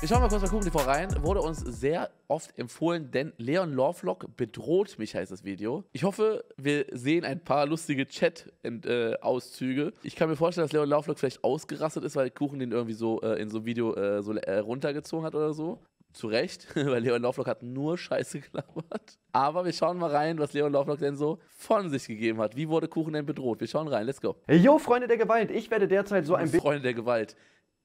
Wir schauen mal kurz bei KuchenTV rein. Wurde uns sehr oft empfohlen, denn Leon Lovelock bedroht mich, heißt das Video. Ich hoffe, wir sehen ein paar lustige Chat-Auszüge. ich kann mir vorstellen, dass Leon Lovelock vielleicht ausgerastet ist, weil Kuchen den irgendwie so äh, in so einem Video äh, so äh, runtergezogen hat oder so. Zu Recht, weil Leon Lovelock hat nur Scheiße gelabert. Aber wir schauen mal rein, was Leon Lovelock denn so von sich gegeben hat. Wie wurde Kuchen denn bedroht? Wir schauen rein, let's go. Hey, Yo, Freunde der Gewalt, ich werde derzeit so ein bisschen... Freunde der Gewalt.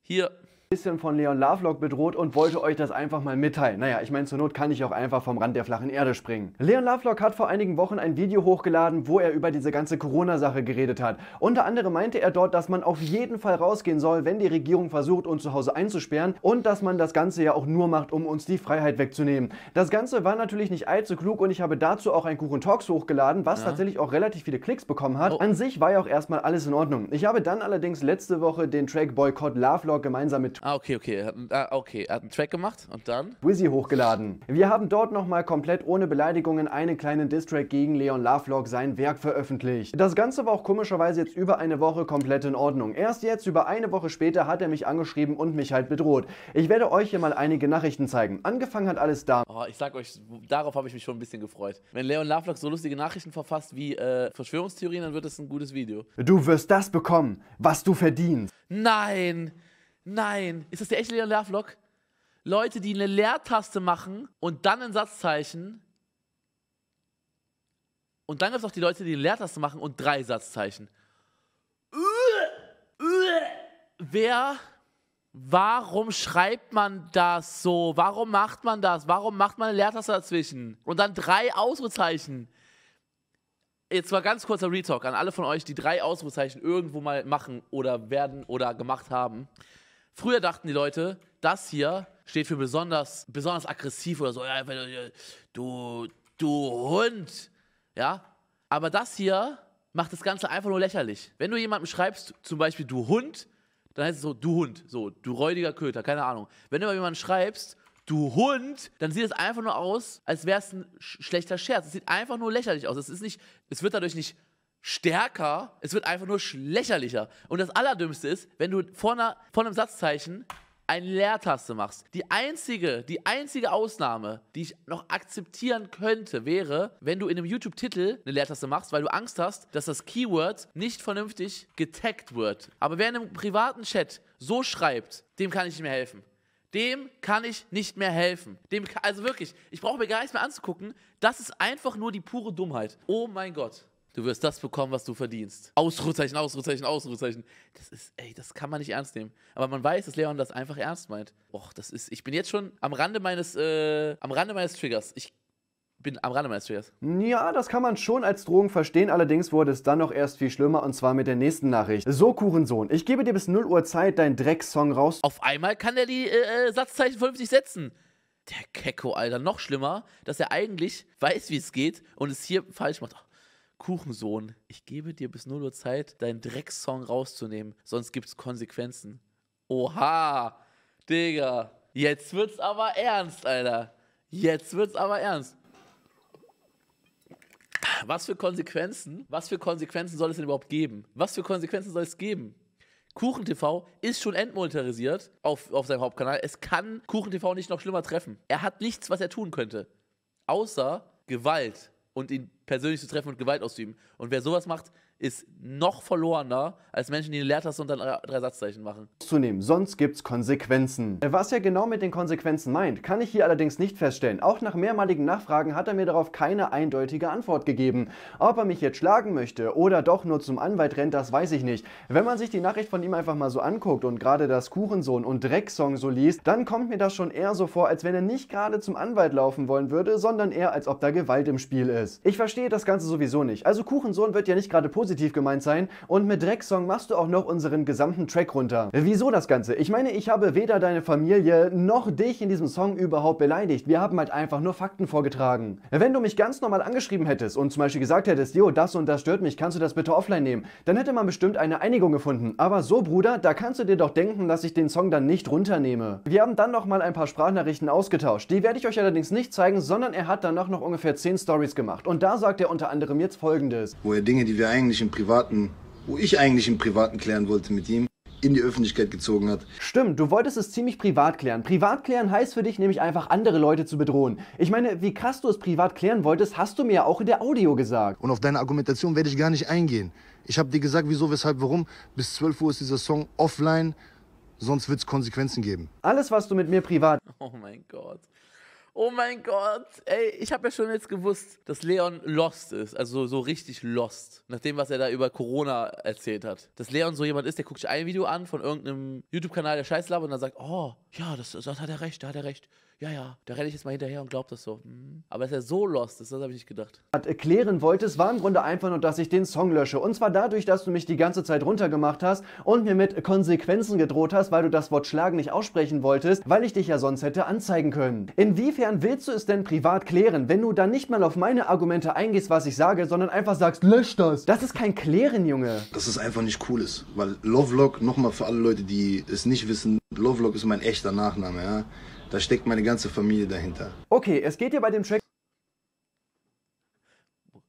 Hier, bisschen von Leon Lovelock bedroht und wollte euch das einfach mal mitteilen. Naja, ich meine, zur Not kann ich auch einfach vom Rand der flachen Erde springen. Leon Lovelock hat vor einigen Wochen ein Video hochgeladen, wo er über diese ganze Corona-Sache geredet hat. Unter anderem meinte er dort, dass man auf jeden Fall rausgehen soll, wenn die Regierung versucht, uns zu Hause einzusperren und dass man das Ganze ja auch nur macht, um uns die Freiheit wegzunehmen. Das Ganze war natürlich nicht allzu klug und ich habe dazu auch ein Kuchen Talks hochgeladen, was ja. tatsächlich auch relativ viele Klicks bekommen hat. Oh. An sich war ja auch erstmal alles in Ordnung. Ich habe dann allerdings letzte Woche den Track Boycott Lovelock gemeinsam mit Ah, okay, okay. Er hat, ah, okay. Er hat einen Track gemacht und dann? Wizzy hochgeladen. Wir haben dort nochmal komplett ohne Beleidigungen einen kleinen Distrack gegen Leon Lovelock sein Werk veröffentlicht. Das Ganze war auch komischerweise jetzt über eine Woche komplett in Ordnung. Erst jetzt, über eine Woche später, hat er mich angeschrieben und mich halt bedroht. Ich werde euch hier mal einige Nachrichten zeigen. Angefangen hat alles da. Oh, ich sag euch, darauf habe ich mich schon ein bisschen gefreut. Wenn Leon Lovelock so lustige Nachrichten verfasst wie äh, Verschwörungstheorien, dann wird das ein gutes Video. Du wirst das bekommen, was du verdienst. Nein! Nein, ist das der echte Lehrvlog? Leute, die eine Leertaste machen und dann ein Satzzeichen. Und dann gibt es auch die Leute, die eine Leertaste machen und drei Satzzeichen. Wer, warum schreibt man das so? Warum macht man das? Warum macht man eine Leertaste dazwischen? Und dann drei Ausrufezeichen. Jetzt mal ganz kurzer Retalk an alle von euch, die drei Ausrufezeichen irgendwo mal machen oder werden oder gemacht haben. Früher dachten die Leute, das hier steht für besonders, besonders aggressiv oder so. Du, du Hund. Ja? Aber das hier macht das Ganze einfach nur lächerlich. Wenn du jemandem schreibst, zum Beispiel du Hund, dann heißt es so, du Hund, so, du räudiger Köter, keine Ahnung. Wenn du aber jemandem schreibst, du Hund, dann sieht es einfach nur aus, als wäre es ein sch schlechter Scherz. Es sieht einfach nur lächerlich aus. Es ist nicht, es wird dadurch nicht stärker, es wird einfach nur lächerlicher. Und das Allerdümmste ist, wenn du vor, einer, vor einem Satzzeichen eine Leertaste machst. Die einzige, die einzige Ausnahme, die ich noch akzeptieren könnte, wäre, wenn du in einem YouTube-Titel eine Leertaste machst, weil du Angst hast, dass das Keyword nicht vernünftig getaggt wird. Aber wer in einem privaten Chat so schreibt, dem kann ich nicht mehr helfen. Dem kann ich nicht mehr helfen. Dem kann, also wirklich, ich brauche mir gar nichts mehr anzugucken. Das ist einfach nur die pure Dummheit. Oh mein Gott. Du wirst das bekommen, was du verdienst. Ausrufezeichen, Ausrufezeichen, Ausrufezeichen. Das ist, ey, das kann man nicht ernst nehmen. Aber man weiß, dass Leon das einfach ernst meint. Och, das ist, ich bin jetzt schon am Rande meines, äh, am Rande meines Triggers. Ich bin am Rande meines Triggers. Ja, das kann man schon als Drogen verstehen, allerdings wurde es dann noch erst viel schlimmer und zwar mit der nächsten Nachricht. So, Kuchensohn, ich gebe dir bis 0 Uhr Zeit, deinen Drecksong raus... Auf einmal kann der die äh, äh, Satzzeichen vernünftig setzen. Der Kecko, Alter, noch schlimmer, dass er eigentlich weiß, wie es geht und es hier falsch macht. Oh. Kuchensohn, ich gebe dir bis 0 Uhr Zeit, deinen Drecksong rauszunehmen, sonst gibt's Konsequenzen. Oha, Digga, jetzt wird's aber ernst, Alter. Jetzt wird's aber ernst. Was für Konsequenzen? Was für Konsequenzen soll es denn überhaupt geben? Was für Konsequenzen soll es geben? KuchenTV ist schon entmonetarisiert auf, auf seinem Hauptkanal. Es kann KuchenTV nicht noch schlimmer treffen. Er hat nichts, was er tun könnte. Außer Gewalt und ihn persönlich zu treffen und Gewalt auszuüben. Und wer sowas macht, ist noch verlorener als Menschen, die eine Leertaste und dann drei Satzzeichen machen. Zu nehmen, sonst gibt's Konsequenzen. Äh, was er genau mit den Konsequenzen meint, kann ich hier allerdings nicht feststellen. Auch nach mehrmaligen Nachfragen hat er mir darauf keine eindeutige Antwort gegeben. Ob er mich jetzt schlagen möchte oder doch nur zum Anwalt rennt, das weiß ich nicht. Wenn man sich die Nachricht von ihm einfach mal so anguckt und gerade das Kuchensohn und Drecksong so liest, dann kommt mir das schon eher so vor, als wenn er nicht gerade zum Anwalt laufen wollen würde, sondern eher als ob da Gewalt im Spiel ist. Ich verstehe das Ganze sowieso nicht. Also Kuchensohn wird ja nicht gerade positiv positiv gemeint sein und mit Drecksong machst du auch noch unseren gesamten Track runter. Wieso das Ganze? Ich meine, ich habe weder deine Familie noch dich in diesem Song überhaupt beleidigt. Wir haben halt einfach nur Fakten vorgetragen. Wenn du mich ganz normal angeschrieben hättest und zum Beispiel gesagt hättest, Jo, das und das stört mich, kannst du das bitte offline nehmen, dann hätte man bestimmt eine Einigung gefunden. Aber so, Bruder, da kannst du dir doch denken, dass ich den Song dann nicht runternehme. Wir haben dann nochmal ein paar Sprachnachrichten ausgetauscht. Die werde ich euch allerdings nicht zeigen, sondern er hat danach noch ungefähr 10 Stories gemacht. Und da sagt er unter anderem jetzt folgendes. Woher Dinge, die wir eigentlich eigentlich im privaten, wo ich eigentlich im privaten klären wollte mit ihm, in die Öffentlichkeit gezogen hat. Stimmt, du wolltest es ziemlich privat klären. Privat klären heißt für dich nämlich einfach andere Leute zu bedrohen. Ich meine, wie krass du es privat klären wolltest, hast du mir ja auch in der Audio gesagt. Und auf deine Argumentation werde ich gar nicht eingehen. Ich habe dir gesagt, wieso, weshalb, warum. Bis 12 Uhr ist dieser Song offline, sonst wird es Konsequenzen geben. Alles, was du mit mir privat... Oh mein Gott. Oh mein Gott. Ey, ich habe ja schon jetzt gewusst, dass Leon lost ist. Also so richtig lost. Nach dem, was er da über Corona erzählt hat. Dass Leon so jemand ist, der guckt sich ein Video an von irgendeinem YouTube-Kanal, der Scheiß labert und dann sagt, oh, ja, das, das hat er recht, da hat er recht. Ja, ja, da renne ich jetzt mal hinterher und glaube das so. Hm. Aber dass er so lost ist, das habe ich nicht gedacht. Was erklären wolltest, war im Grunde einfach nur, dass ich den Song lösche. Und zwar dadurch, dass du mich die ganze Zeit runtergemacht hast und mir mit Konsequenzen gedroht hast, weil du das Wort Schlagen nicht aussprechen wolltest, weil ich dich ja sonst hätte anzeigen können. Inwiefern willst du es denn privat klären, wenn du dann nicht mal auf meine Argumente eingehst, was ich sage, sondern einfach sagst, lösch das? Das ist kein Klären, Junge. Das ist einfach nicht cool ist, weil Lovelock, nochmal für alle Leute, die es nicht wissen, Lovelock ist mein echter der Nachname. Ja? Da steckt meine ganze Familie dahinter. Okay, es geht hier bei dem Track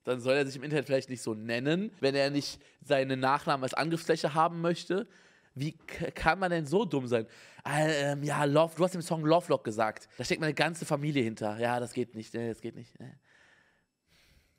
dann soll er sich im Internet vielleicht nicht so nennen, wenn er nicht seinen Nachnamen als Angriffsfläche haben möchte. Wie kann man denn so dumm sein? ähm, ja, Love, du hast im Song Love Lock gesagt. Da steckt meine ganze Familie hinter. Ja, das geht nicht, ne, das geht nicht. Ne.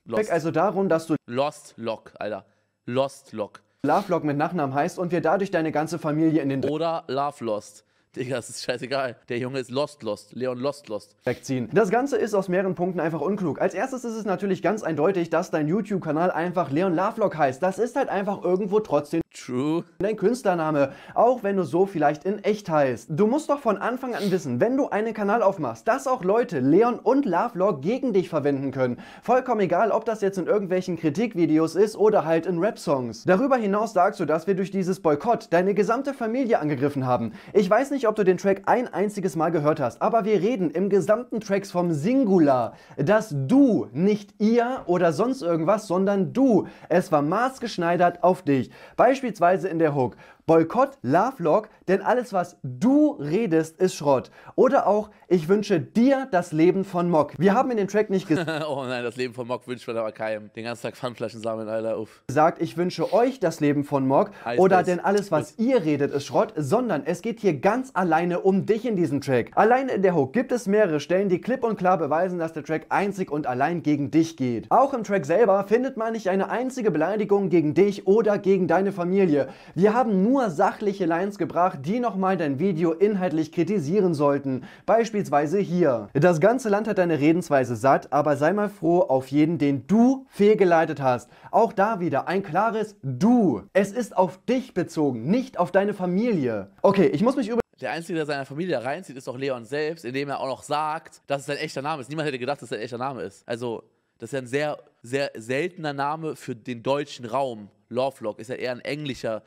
Lost. Also darum, dass du Lost Lock, Alter. Lost Lock. Love Lock mit Nachnamen heißt und wir dadurch deine ganze Familie in den Oder Love Lost. Digga, das ist scheißegal. Der Junge ist lost, lost. Leon lost, lost. Wegziehen. Das Ganze ist aus mehreren Punkten einfach unklug. Als erstes ist es natürlich ganz eindeutig, dass dein YouTube-Kanal einfach Leon Lovelock heißt. Das ist halt einfach irgendwo trotzdem True. Dein Künstlername, auch wenn du so vielleicht in echt heißt. Du musst doch von Anfang an wissen, wenn du einen Kanal aufmachst, dass auch Leute Leon und Lovelock gegen dich verwenden können. Vollkommen egal, ob das jetzt in irgendwelchen Kritikvideos ist oder halt in Rap-Songs. Darüber hinaus sagst du, dass wir durch dieses Boykott deine gesamte Familie angegriffen haben. Ich weiß nicht, ob du den Track ein einziges Mal gehört hast, aber wir reden im gesamten Tracks vom Singular. Das Du, nicht ihr oder sonst irgendwas, sondern du. Es war maßgeschneidert auf dich. Beispielsweise in der Hook. Boykott, Lovelock, denn alles, was du redest, ist Schrott. Oder auch, ich wünsche dir das Leben von Mock. Wir haben in dem Track nicht gesagt. oh nein, das Leben von Mock wünscht man aber keinem. Den ganzen Tag Pfandflaschen sammeln, Alter, uff. Sagt, ich wünsche euch das Leben von Mock. Heißt oder das. denn alles, was ihr redet, ist Schrott, sondern es geht hier ganz alleine um dich in diesem Track. Allein in der Hook gibt es mehrere Stellen, die klipp und klar beweisen, dass der Track einzig und allein gegen dich geht. Auch im Track selber findet man nicht eine einzige Beleidigung gegen dich oder gegen deine Familie. Wir haben nur nur sachliche Lines gebracht, die nochmal dein Video inhaltlich kritisieren sollten. Beispielsweise hier. Das ganze Land hat deine Redensweise satt, aber sei mal froh auf jeden, den du fehlgeleitet hast. Auch da wieder ein klares Du. Es ist auf dich bezogen, nicht auf deine Familie. Okay, ich muss mich über... Der Einzige, der seiner Familie da reinzieht, ist doch Leon selbst, indem er auch noch sagt, dass es sein echter Name ist. Niemand hätte gedacht, dass es sein echter Name ist. Also, das ist ja ein sehr, sehr seltener Name für den deutschen Raum. Lovelock ist ja eher ein englischer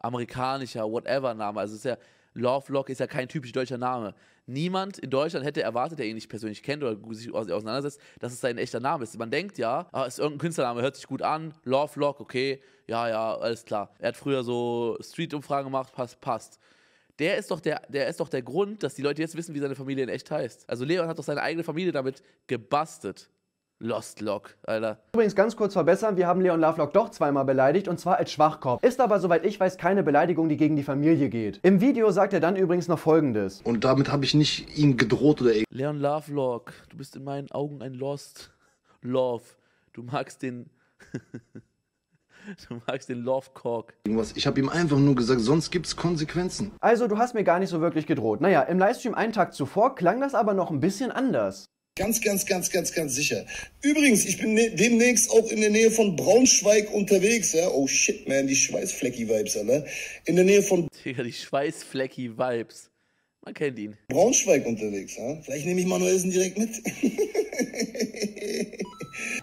amerikanischer, whatever Name. Also ist ja, Love Lock ist ja kein typisch deutscher Name. Niemand in Deutschland hätte erwartet, der ihn nicht persönlich kennt oder sich auseinandersetzt, dass es sein echter Name ist. Man denkt ja, ah, ist irgendein Künstlername, hört sich gut an, Love Lock, okay, ja, ja, alles klar. Er hat früher so Street-Umfragen gemacht, passt, passt. Der ist, doch der, der ist doch der Grund, dass die Leute jetzt wissen, wie seine Familie in echt heißt. Also Leon hat doch seine eigene Familie damit gebastet. Lost Lock, Alter. Übrigens ganz kurz verbessern, wir haben Leon Lovelock doch zweimal beleidigt und zwar als Schwachkopf. Ist aber, soweit ich weiß, keine Beleidigung, die gegen die Familie geht. Im Video sagt er dann übrigens noch folgendes. Und damit habe ich nicht ihn gedroht oder irgendwas. Leon Lovelock, du bist in meinen Augen ein Lost Love. Du magst den... Du magst den Love Cork. Irgendwas. Ich habe ihm einfach nur gesagt, sonst gibt's Konsequenzen. Also, du hast mir gar nicht so wirklich gedroht. Naja, im Livestream einen Tag zuvor klang das aber noch ein bisschen anders. Ganz, ganz, ganz, ganz, ganz sicher. Übrigens, ich bin ne demnächst auch in der Nähe von Braunschweig unterwegs. Ja? Oh shit, man, die Schweißflecki-Vibes, Alter. In der Nähe von. Digga, die Schweißflecki-Vibes. Man kennt ihn. Braunschweig unterwegs, ja? Vielleicht nehme ich Manuelsen direkt mit.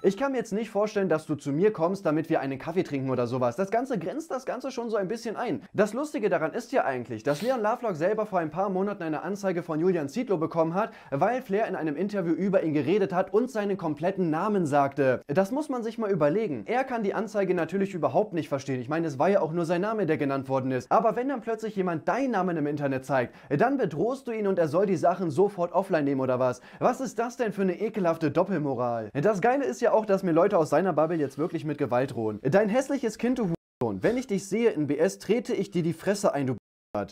ich kann mir jetzt nicht vorstellen, dass du zu mir kommst, damit wir einen Kaffee trinken oder sowas. Das Ganze grenzt das Ganze schon so ein bisschen ein. Das Lustige daran ist ja eigentlich, dass Leon Lovelock selber vor ein paar Monaten eine Anzeige von Julian Zietlow bekommen hat, weil Flair in einem Interview über ihn geredet hat und seinen kompletten Namen sagte. Das muss man sich mal überlegen. Er kann die Anzeige natürlich überhaupt nicht verstehen. Ich meine, es war ja auch nur sein Name, der genannt worden ist. Aber wenn dann plötzlich jemand deinen Namen im Internet zeigt, dann bedrohst du ihn und er soll die Sachen sofort offline nehmen oder was? Was ist das denn für eine ekelhafte Doppelmoral? Das Geile Geile ist ja auch, dass mir Leute aus seiner Bubble jetzt wirklich mit Gewalt drohen. Dein hässliches Kind, du Hurensohn. Wenn ich dich sehe in BS, trete ich dir die Fresse ein, du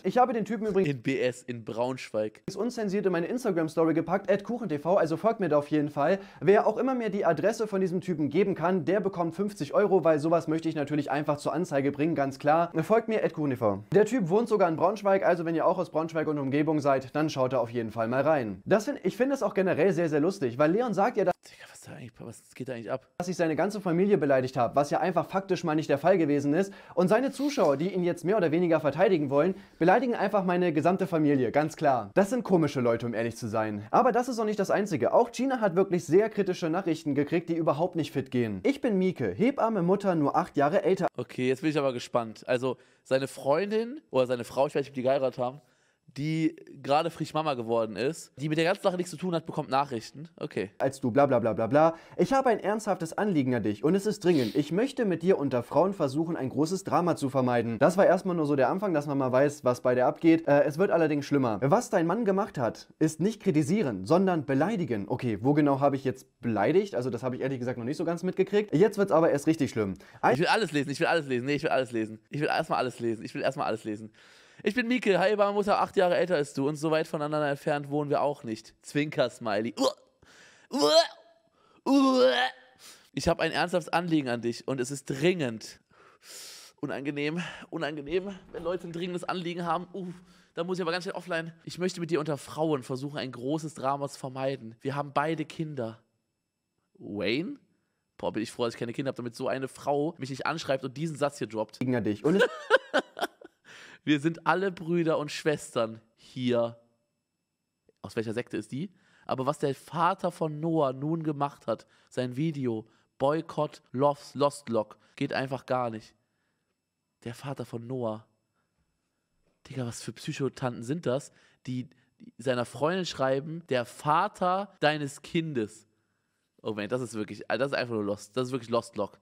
ich habe den Typen übrigens in BS in Braunschweig. Unzensiert in meine Instagram-Story gepackt, at KuchenTV, also folgt mir da auf jeden Fall. Wer auch immer mir die Adresse von diesem Typen geben kann, der bekommt 50 Euro, weil sowas möchte ich natürlich einfach zur Anzeige bringen, ganz klar. Folgt mir, at KuchenTV. Der Typ wohnt sogar in Braunschweig, also wenn ihr auch aus Braunschweig und Umgebung seid, dann schaut da auf jeden Fall mal rein. Das find, ich finde es auch generell sehr, sehr lustig, weil Leon sagt ja, dass... Digga, da eigentlich, was geht da eigentlich ab? Dass ich seine ganze Familie beleidigt habe, was ja einfach faktisch mal nicht der Fall gewesen ist. Und seine Zuschauer, die ihn jetzt mehr oder weniger verteidigen wollen, beleidigen einfach meine gesamte Familie, ganz klar. Das sind komische Leute, um ehrlich zu sein. Aber das ist auch nicht das Einzige. Auch Gina hat wirklich sehr kritische Nachrichten gekriegt, die überhaupt nicht fit gehen. Ich bin Mieke, hebarme Mutter, nur acht Jahre älter. Okay, jetzt bin ich aber gespannt. Also seine Freundin oder seine Frau, ich weiß nicht, ob die geheiratet haben, die gerade frisch Mama geworden ist, die mit der ganzen Sache nichts zu tun hat, bekommt Nachrichten. Okay. Als du bla bla bla bla bla. Ich habe ein ernsthaftes Anliegen an dich und es ist dringend. Ich möchte mit dir unter Frauen versuchen, ein großes Drama zu vermeiden. Das war erstmal nur so der Anfang, dass man mal weiß, was bei dir abgeht. Äh, es wird allerdings schlimmer. Was dein Mann gemacht hat, ist nicht kritisieren, sondern beleidigen. Okay, wo genau habe ich jetzt beleidigt? Also das habe ich ehrlich gesagt noch nicht so ganz mitgekriegt. Jetzt wird es aber erst richtig schlimm. Ein ich will alles lesen, ich will alles lesen. Nee, ich will alles lesen. Ich will erstmal alles lesen. Ich will erstmal alles lesen. Ich bin Mieke, heilbare Mutter, acht Jahre älter als du und so weit voneinander entfernt wohnen wir auch nicht. Zwinker-Smiley. Ich habe ein ernsthaftes Anliegen an dich und es ist dringend. Unangenehm, unangenehm, wenn Leute ein dringendes Anliegen haben. Uh, da muss ich aber ganz schnell offline. Ich möchte mit dir unter Frauen versuchen, ein großes Drama zu vermeiden. Wir haben beide Kinder. Wayne? Boah, bin ich froh, dass ich keine Kinder habe, damit so eine Frau mich nicht anschreibt und diesen Satz hier droppt. Gegner dich. Und Wir sind alle Brüder und Schwestern hier. Aus welcher Sekte ist die? Aber was der Vater von Noah nun gemacht hat, sein Video, Boykott Lost, Lost Lock, geht einfach gar nicht. Der Vater von Noah. Digga, was für Psychotanten sind das, die seiner Freundin schreiben, der Vater deines Kindes. Oh man, das ist wirklich, das ist einfach nur Lost. Das ist wirklich Lost Lock.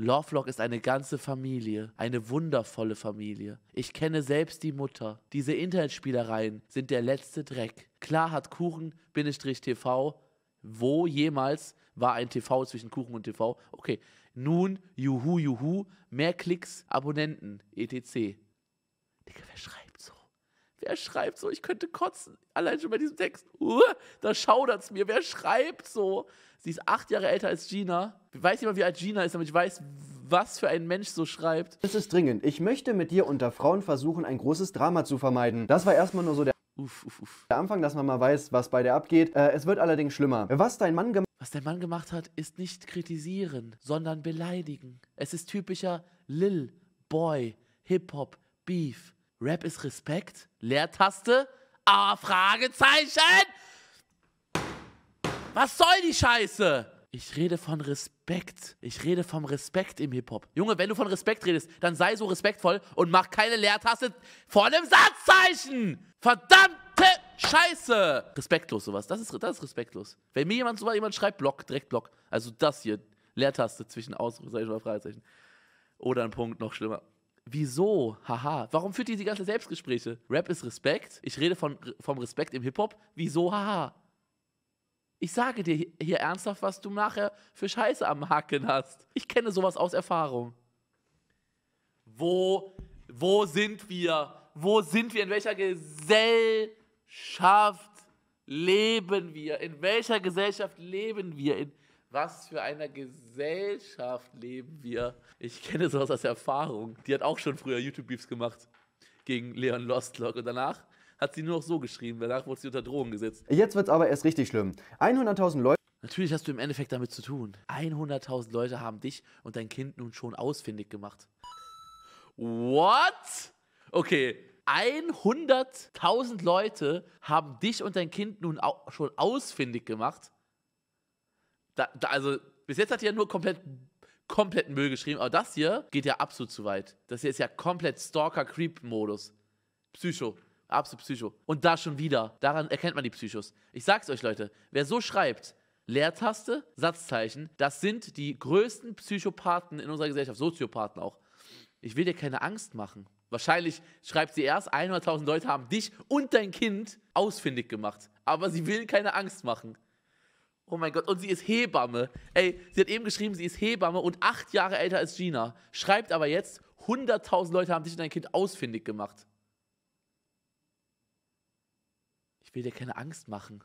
Lovelock ist eine ganze Familie, eine wundervolle Familie. Ich kenne selbst die Mutter. Diese Internetspielereien sind der letzte Dreck. Klar hat Kuchen-TV, wo jemals war ein TV zwischen Kuchen und TV? Okay, nun, juhu, juhu, mehr Klicks, Abonnenten, etc. Digga, wer schreibt so? Wer schreibt so? Ich könnte kotzen. Allein schon bei diesem Text. Uh, da es mir. Wer schreibt so? Sie ist acht Jahre älter als Gina. Weiß jemand, wie alt Gina ist, damit ich weiß, was für ein Mensch so schreibt? Es ist dringend. Ich möchte mit dir unter Frauen versuchen, ein großes Drama zu vermeiden. Das war erstmal nur so der, uff, uff, uff. der Anfang, dass man mal weiß, was bei dir abgeht. Äh, es wird allerdings schlimmer. Was dein Mann gemacht was dein Mann gemacht hat, ist nicht kritisieren, sondern beleidigen. Es ist typischer Lil, Boy, Hip-Hop, Beef. Rap ist Respekt? Leertaste? Ah, Fragezeichen? Was soll die Scheiße? Ich rede von Respekt. Ich rede vom Respekt im Hip-Hop. Junge, wenn du von Respekt redest, dann sei so respektvoll und mach keine Leertaste vor einem Satzzeichen. Verdammte Scheiße. Respektlos sowas. Das ist, das ist respektlos. Wenn mir jemand so jemand schreibt, Block, direkt Block. Also das hier, Leertaste zwischen Ausrufezeichen oder Fragezeichen. Oder ein Punkt, noch schlimmer. Wieso? Haha. Warum führt ihr die ganze Selbstgespräche? Rap ist Respekt. Ich rede von, vom Respekt im Hip-Hop. Wieso? Haha. Ich sage dir hier ernsthaft, was du nachher für Scheiße am Haken hast. Ich kenne sowas aus Erfahrung. Wo, wo sind wir? Wo sind wir? In welcher Gesellschaft leben wir? In welcher Gesellschaft leben wir? In was für einer Gesellschaft leben wir? Ich kenne sowas aus Erfahrung. Die hat auch schon früher YouTube-Beefs gemacht gegen Leon Lostlock. Und danach hat sie nur noch so geschrieben. Danach wurde sie unter Drohung gesetzt. Jetzt wird es aber erst richtig schlimm. 100.000 Leute. Natürlich hast du im Endeffekt damit zu tun. 100.000 Leute haben dich und dein Kind nun schon ausfindig gemacht. What? Okay. 100.000 Leute haben dich und dein Kind nun au schon ausfindig gemacht. Da, da, also, bis jetzt hat ihr ja nur komplett kompletten Müll geschrieben. Aber das hier geht ja absolut zu weit. Das hier ist ja komplett Stalker-Creep-Modus. Psycho. Absolut Psycho. Und da schon wieder. Daran erkennt man die Psychos. Ich sag's euch, Leute. Wer so schreibt, Leertaste, Satzzeichen, das sind die größten Psychopathen in unserer Gesellschaft, Soziopathen auch. Ich will dir keine Angst machen. Wahrscheinlich schreibt sie erst, 100.000 Leute haben dich und dein Kind ausfindig gemacht. Aber sie will keine Angst machen. Oh mein Gott, und sie ist Hebamme. Ey, sie hat eben geschrieben, sie ist Hebamme und acht Jahre älter als Gina. Schreibt aber jetzt, 100.000 Leute haben dich und dein Kind ausfindig gemacht. Ich will dir keine Angst machen.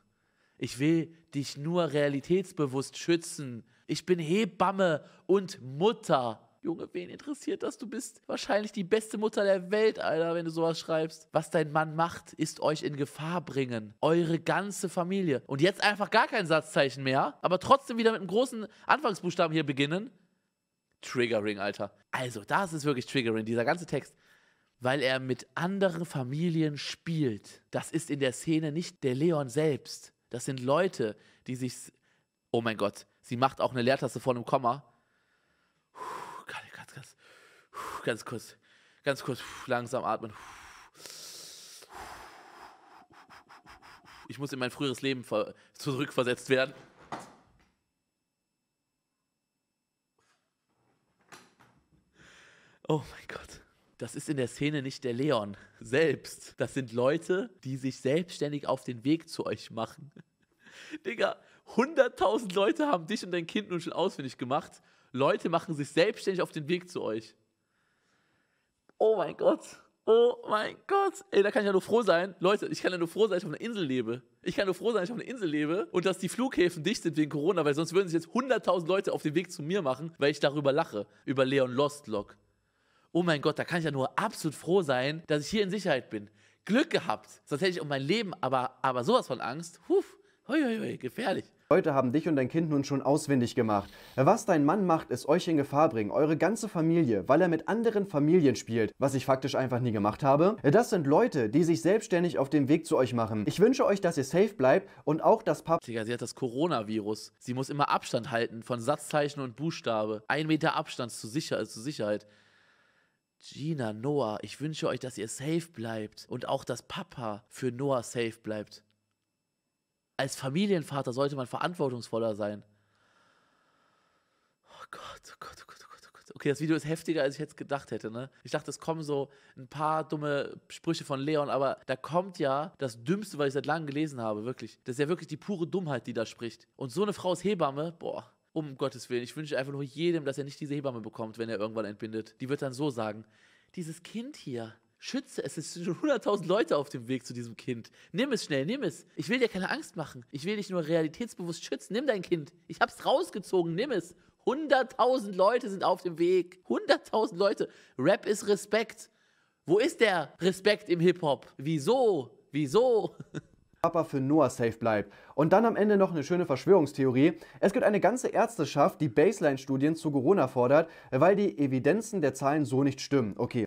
Ich will dich nur realitätsbewusst schützen. Ich bin Hebamme und Mutter. Junge, wen interessiert das? Du bist wahrscheinlich die beste Mutter der Welt, Alter, wenn du sowas schreibst. Was dein Mann macht, ist euch in Gefahr bringen. Eure ganze Familie. Und jetzt einfach gar kein Satzzeichen mehr, aber trotzdem wieder mit einem großen Anfangsbuchstaben hier beginnen. Triggering, Alter. Also, das ist wirklich Triggering, dieser ganze Text weil er mit anderen Familien spielt. Das ist in der Szene nicht der Leon selbst. Das sind Leute, die sich. Oh mein Gott, sie macht auch eine Leertaste vor einem Komma. ganz, ganz, ganz, ganz kurz, ganz kurz, langsam atmen. Ich muss in mein früheres Leben zurückversetzt werden. Oh mein Gott das ist in der Szene nicht der Leon selbst. Das sind Leute, die sich selbstständig auf den Weg zu euch machen. Digga, 100.000 Leute haben dich und dein Kind nun schon ausfindig gemacht. Leute machen sich selbstständig auf den Weg zu euch. Oh mein Gott. Oh mein Gott. Ey, da kann ich ja nur froh sein. Leute, ich kann ja nur froh sein, dass ich auf einer Insel lebe. Ich kann nur froh sein, dass ich auf einer Insel lebe und dass die Flughäfen dicht sind wegen Corona, weil sonst würden sich jetzt 100.000 Leute auf den Weg zu mir machen, weil ich darüber lache. Über Leon Lostlock oh mein Gott, da kann ich ja nur absolut froh sein, dass ich hier in Sicherheit bin. Glück gehabt, sonst hätte ich um mein Leben aber, aber sowas von Angst. Huf, hoi, hoi, hoi, gefährlich. Leute haben dich und dein Kind nun schon auswendig gemacht. Was dein Mann macht, ist euch in Gefahr bringen, eure ganze Familie, weil er mit anderen Familien spielt, was ich faktisch einfach nie gemacht habe. Das sind Leute, die sich selbstständig auf den Weg zu euch machen. Ich wünsche euch, dass ihr safe bleibt und auch das Pub... Digga, sie hat das Coronavirus. Sie muss immer Abstand halten von Satzzeichen und Buchstabe. Ein Meter Abstand zu, Sicher Sicherheit. Gina, Noah, ich wünsche euch, dass ihr safe bleibt und auch, dass Papa für Noah safe bleibt. Als Familienvater sollte man verantwortungsvoller sein. Oh Gott, oh Gott, oh Gott, oh Gott, oh Gott. Okay, das Video ist heftiger, als ich jetzt gedacht hätte, ne? Ich dachte, es kommen so ein paar dumme Sprüche von Leon, aber da kommt ja das Dümmste, was ich seit langem gelesen habe, wirklich. Das ist ja wirklich die pure Dummheit, die da spricht. Und so eine Frau ist Hebamme, boah um Gottes Willen, ich wünsche einfach nur jedem, dass er nicht diese Hebamme bekommt, wenn er irgendwann entbindet. Die wird dann so sagen, dieses Kind hier, schütze es, es sind schon 100.000 Leute auf dem Weg zu diesem Kind. Nimm es schnell, nimm es. Ich will dir keine Angst machen. Ich will dich nur realitätsbewusst schützen. Nimm dein Kind. Ich hab's rausgezogen, nimm es. 100.000 Leute sind auf dem Weg. 100.000 Leute. Rap ist Respekt. Wo ist der Respekt im Hip-Hop? Wieso? Wieso? Papa für Noah safe bleibt. Und dann am Ende noch eine schöne Verschwörungstheorie. Es gibt eine ganze Ärzteschaft, die Baseline-Studien zu Corona fordert, weil die Evidenzen der Zahlen so nicht stimmen. Okay,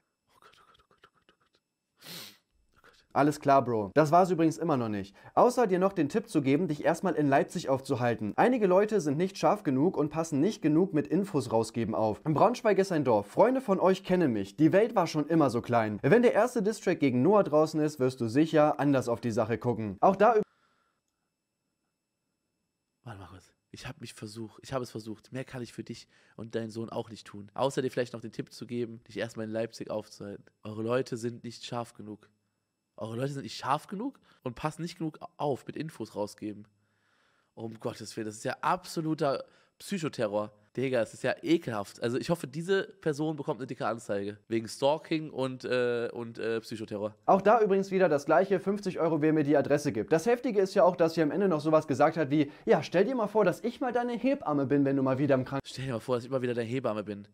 alles klar, Bro. Das war es übrigens immer noch nicht. Außer dir noch den Tipp zu geben, dich erstmal in Leipzig aufzuhalten. Einige Leute sind nicht scharf genug und passen nicht genug mit Infos rausgeben auf. Braunschweig ist ein Dorf. Freunde von euch kennen mich. Die Welt war schon immer so klein. Wenn der erste Distrack gegen Noah draußen ist, wirst du sicher anders auf die Sache gucken. Auch da Warte mal kurz. Ich habe mich versucht, ich habe es versucht. Mehr kann ich für dich und deinen Sohn auch nicht tun. Außer dir vielleicht noch den Tipp zu geben, dich erstmal in Leipzig aufzuhalten. Eure Leute sind nicht scharf genug. Eure Leute sind nicht scharf genug und passen nicht genug auf mit Infos rausgeben. Um Gottes Willen, das ist ja absoluter Psychoterror. Digga, das ist ja ekelhaft. Also ich hoffe, diese Person bekommt eine dicke Anzeige. Wegen Stalking und, äh, und äh, Psychoterror. Auch da übrigens wieder das gleiche, 50 Euro, wer mir die Adresse gibt. Das Heftige ist ja auch, dass sie am Ende noch sowas gesagt hat wie, ja, stell dir mal vor, dass ich mal deine Hebamme bin, wenn du mal wieder im Krankenhaus... Stell dir mal vor, dass ich mal wieder deine Hebamme bin.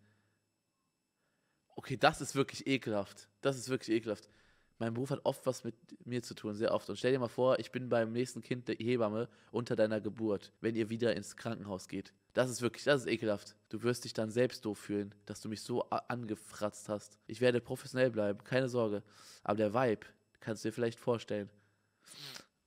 Okay, das ist wirklich ekelhaft. Das ist wirklich ekelhaft mein Beruf hat oft was mit mir zu tun, sehr oft. Und stell dir mal vor, ich bin beim nächsten Kind der Hebamme unter deiner Geburt, wenn ihr wieder ins Krankenhaus geht. Das ist wirklich, das ist ekelhaft. Du wirst dich dann selbst doof fühlen, dass du mich so angefratzt hast. Ich werde professionell bleiben, keine Sorge. Aber der Vibe kannst du dir vielleicht vorstellen.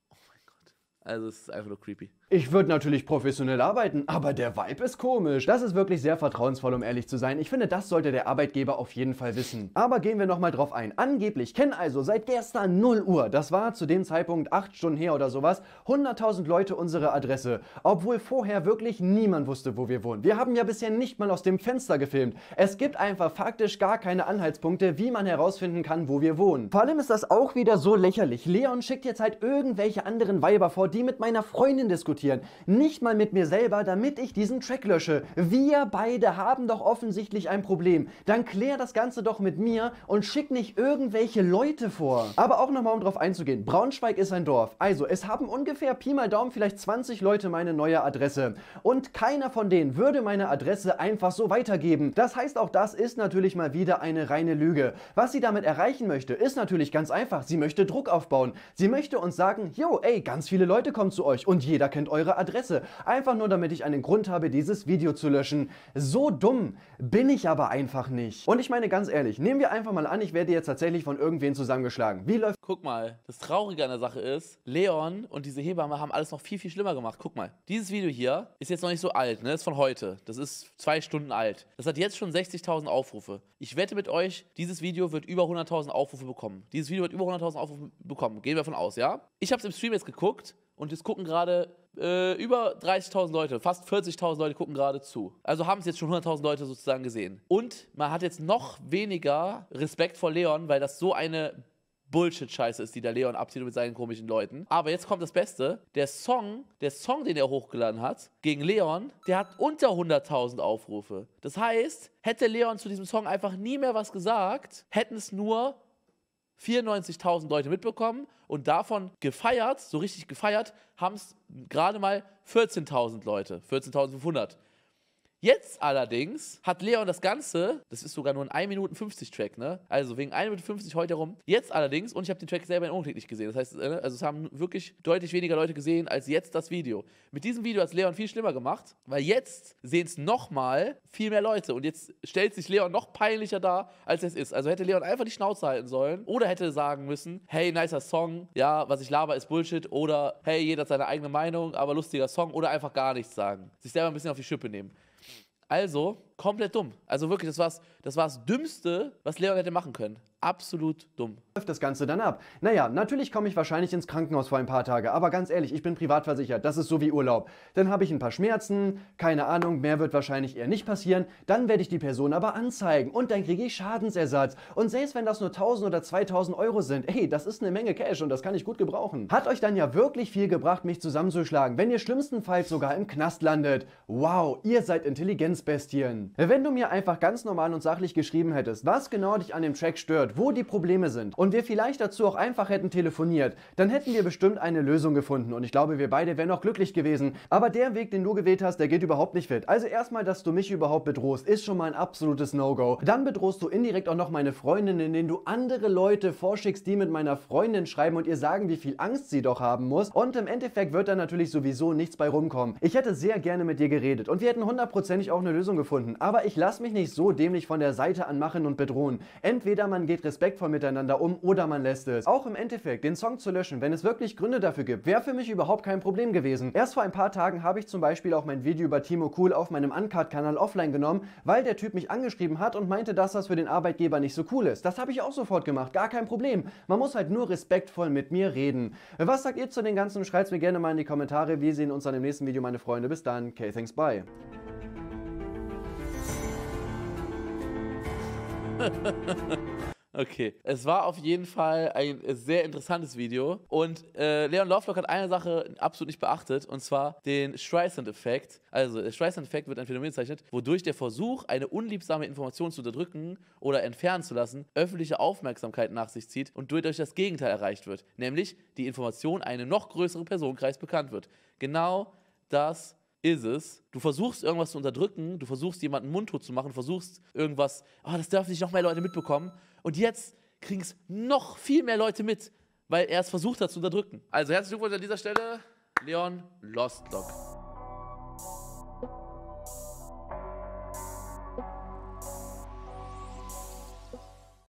Oh mein Gott. Also es ist einfach nur creepy. Ich würde natürlich professionell arbeiten, aber der Vibe ist komisch. Das ist wirklich sehr vertrauensvoll, um ehrlich zu sein. Ich finde, das sollte der Arbeitgeber auf jeden Fall wissen. Aber gehen wir nochmal drauf ein. Angeblich kennen also seit gestern 0 Uhr, das war zu dem Zeitpunkt 8 Stunden her oder sowas, 100.000 Leute unsere Adresse. Obwohl vorher wirklich niemand wusste, wo wir wohnen. Wir haben ja bisher nicht mal aus dem Fenster gefilmt. Es gibt einfach faktisch gar keine Anhaltspunkte, wie man herausfinden kann, wo wir wohnen. Vor allem ist das auch wieder so lächerlich. Leon schickt jetzt halt irgendwelche anderen Weiber vor, die mit meiner Freundin diskutieren diskutieren. Nicht mal mit mir selber, damit ich diesen Track lösche. Wir beide haben doch offensichtlich ein Problem. Dann klär das Ganze doch mit mir und schick nicht irgendwelche Leute vor. Aber auch nochmal, um drauf einzugehen. Braunschweig ist ein Dorf. Also, es haben ungefähr Pi mal Daumen vielleicht 20 Leute meine neue Adresse. Und keiner von denen würde meine Adresse einfach so weitergeben. Das heißt, auch das ist natürlich mal wieder eine reine Lüge. Was sie damit erreichen möchte, ist natürlich ganz einfach. Sie möchte Druck aufbauen. Sie möchte uns sagen, jo, ey, ganz viele Leute kommen zu euch und jeder kennt Prozent eure Adresse. Einfach nur, damit ich einen Grund habe, dieses Video zu löschen. So dumm bin ich aber einfach nicht. Und ich meine ganz ehrlich, nehmen wir einfach mal an, ich werde jetzt tatsächlich von irgendwen zusammengeschlagen. Wie läuft... Guck mal, das Traurige an der Sache ist, Leon und diese Hebamme haben alles noch viel, viel schlimmer gemacht. Guck mal, dieses Video hier ist jetzt noch nicht so alt, ne? Ist von heute. Das ist zwei Stunden alt. Das hat jetzt schon 60.000 Aufrufe. Ich wette mit euch, dieses Video wird über 100.000 Aufrufe bekommen. Dieses Video wird über 100.000 Aufrufe bekommen. Gehen wir davon aus, ja? Ich habe es im Stream jetzt geguckt und es gucken gerade äh, über 30.000 Leute, fast 40.000 Leute gucken gerade zu. Also haben es jetzt schon 100.000 Leute sozusagen gesehen. Und man hat jetzt noch weniger Respekt vor Leon, weil das so eine Bullshit-Scheiße ist, die da Leon abzieht mit seinen komischen Leuten. Aber jetzt kommt das Beste. Der Song, der Song, den er hochgeladen hat, gegen Leon, der hat unter 100.000 Aufrufe. Das heißt, hätte Leon zu diesem Song einfach nie mehr was gesagt, hätten es nur 94.000 Leute mitbekommen und davon gefeiert, so richtig gefeiert, haben es gerade mal 14.000 Leute, 14.500. Jetzt allerdings hat Leon das Ganze, das ist sogar nur ein 1 Minuten 50 Track, ne? Also wegen 1 Minute 50 heute rum. Jetzt allerdings, und ich habe den Track selber in Ohnenklick nicht gesehen. Das heißt, äh, ne, also es haben wirklich deutlich weniger Leute gesehen als jetzt das Video. Mit diesem Video hat es Leon viel schlimmer gemacht, weil jetzt sehen es nochmal viel mehr Leute. Und jetzt stellt sich Leon noch peinlicher dar, als es ist. Also hätte Leon einfach die Schnauze halten sollen oder hätte sagen müssen, hey, nicer Song, ja, was ich laber ist Bullshit oder hey, jeder hat seine eigene Meinung, aber lustiger Song oder einfach gar nichts sagen. Sich selber ein bisschen auf die Schippe nehmen. Also, komplett dumm. Also wirklich, das war das war's Dümmste, was Leon hätte machen können absolut dumm. Läuft das Ganze dann ab? Naja, natürlich komme ich wahrscheinlich ins Krankenhaus vor ein paar Tage, aber ganz ehrlich, ich bin privatversichert, das ist so wie Urlaub. Dann habe ich ein paar Schmerzen, keine Ahnung, mehr wird wahrscheinlich eher nicht passieren, dann werde ich die Person aber anzeigen und dann kriege ich Schadensersatz. Und selbst wenn das nur 1000 oder 2000 Euro sind, ey, das ist eine Menge Cash und das kann ich gut gebrauchen. Hat euch dann ja wirklich viel gebracht, mich zusammenzuschlagen, wenn ihr schlimmstenfalls sogar im Knast landet. Wow, ihr seid Intelligenzbestien. Wenn du mir einfach ganz normal und sachlich geschrieben hättest, was genau dich an dem Track stört, wo die Probleme sind und wir vielleicht dazu auch einfach hätten telefoniert, dann hätten wir bestimmt eine Lösung gefunden und ich glaube, wir beide wären auch glücklich gewesen. Aber der Weg, den du gewählt hast, der geht überhaupt nicht fit. Also erstmal, dass du mich überhaupt bedrohst, ist schon mal ein absolutes No-Go. Dann bedrohst du indirekt auch noch meine Freundin, indem du andere Leute vorschickst, die mit meiner Freundin schreiben und ihr sagen, wie viel Angst sie doch haben muss. Und im Endeffekt wird da natürlich sowieso nichts bei rumkommen. Ich hätte sehr gerne mit dir geredet und wir hätten hundertprozentig auch eine Lösung gefunden. Aber ich lasse mich nicht so dämlich von der Seite anmachen und bedrohen. Entweder man geht geht respektvoll miteinander um oder man lässt es. Auch im Endeffekt, den Song zu löschen, wenn es wirklich Gründe dafür gibt, wäre für mich überhaupt kein Problem gewesen. Erst vor ein paar Tagen habe ich zum Beispiel auch mein Video über Timo Kuhl auf meinem Uncut-Kanal offline genommen, weil der Typ mich angeschrieben hat und meinte, dass das für den Arbeitgeber nicht so cool ist. Das habe ich auch sofort gemacht, gar kein Problem. Man muss halt nur respektvoll mit mir reden. Was sagt ihr zu den ganzen? Schreibt es mir gerne mal in die Kommentare. Wir sehen uns dann im nächsten Video, meine Freunde. Bis dann. Okay, thanks, bye. Okay. Es war auf jeden Fall ein sehr interessantes Video. Und äh, Leon Lovelock hat eine Sache absolut nicht beachtet, und zwar den Streisand-Effekt. Also, der Streisand-Effekt wird ein Phänomen bezeichnet, wodurch der Versuch, eine unliebsame Information zu unterdrücken oder entfernen zu lassen, öffentliche Aufmerksamkeit nach sich zieht und durch das Gegenteil erreicht wird. Nämlich, die Information einem noch größeren Personenkreis bekannt wird. Genau das ist es. Du versuchst irgendwas zu unterdrücken, du versuchst jemanden mundtot zu machen, du versuchst irgendwas, oh, das dürfen nicht noch mehr Leute mitbekommen. Und jetzt kriegen es noch viel mehr Leute mit, weil er es versucht hat zu unterdrücken. Also herzlichen Glückwunsch an dieser Stelle, Leon Lostock.